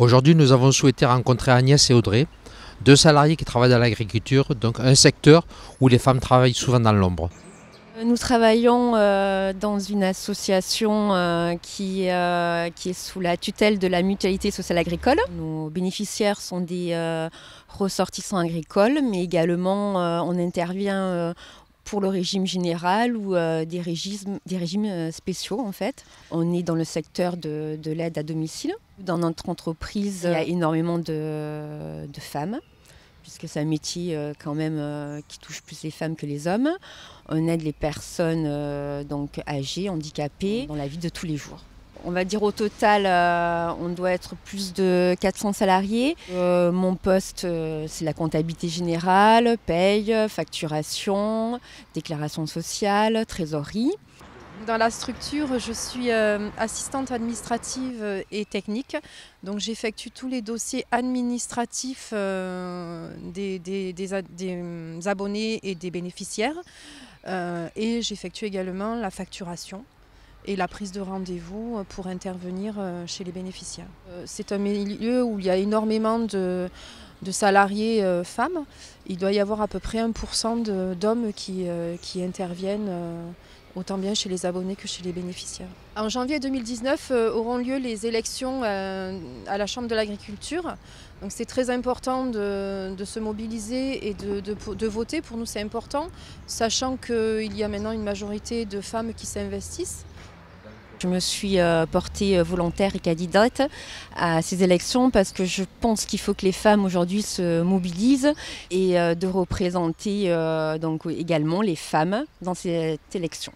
Aujourd'hui, nous avons souhaité rencontrer Agnès et Audrey, deux salariés qui travaillent dans l'agriculture, donc un secteur où les femmes travaillent souvent dans l'ombre. Euh, nous travaillons euh, dans une association euh, qui, est sous la tutelle de la mutualité sociale agricole. Nos bénéficiaires sont des ressortissants agricoles, mais également on intervient pour le régime général ou euh, des, régimes, euh, spéciaux en fait. On est dans le secteur de, l'aide à domicile. Dans notre entreprise, il y a énormément de, femmes puisque c'est un métier euh, quand même qui touche plus les femmes que les hommes. On aide les personnes donc âgées, handicapées dans la vie de tous les jours on va dire au total, euh, on doit être plus de 400 salariés. Euh, mon poste, euh, c'est la comptabilité générale, paye, facturation, déclaration sociale, trésorerie. Dans la structure, je suis assistante administrative et technique. Donc j'effectue tous les dossiers administratifs des, hum, abonnés et des bénéficiaires. et j'effectue également la facturation et la prise de rendez-vous euh, pour intervenir euh, chez les bénéficiaires. Euh, c'est un milieu où il y a énormément de, salariés femmes. Il doit y avoir à peu près 1% d'hommes qui, interviennent autant bien chez les abonnés que chez les bénéficiaires. En janvier 2019 auront lieu les élections à la Chambre de l'agriculture. Donc c'est très important de, se mobiliser et de voter. Pour nous c'est important, sachant qu'il y a maintenant une majorité de femmes qui s'investissent. Je me suis euh, portée euh, volontaire et candidate à ces élections parce que je pense qu'il faut que les femmes aujourd'hui se mobilisent et euh, de représenter donc également les femmes dans cette élection.